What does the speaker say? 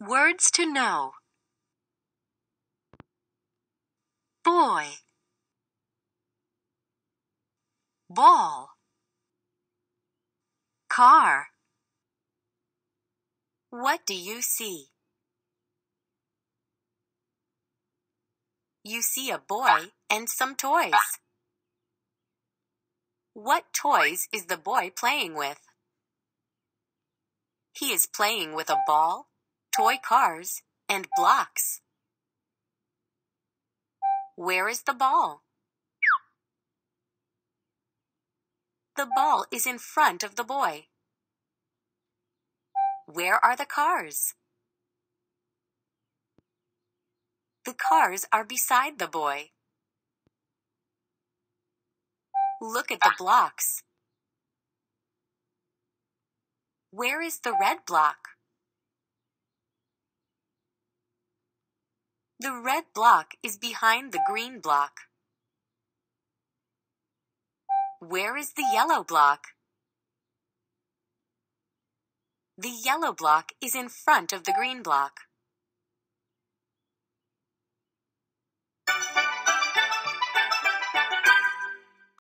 Words to know. Boy. Ball. Car. What do you see? You see a boy and some toys. What toys is the boy playing with? He is playing with a ball, toy cars, and blocks. Where is the ball? The ball is in front of the boy. Where are the cars? The cars are beside the boy. Look at the blocks. Where is the red block? The red block is behind the green block. Where is the yellow block? The yellow block is in front of the green block.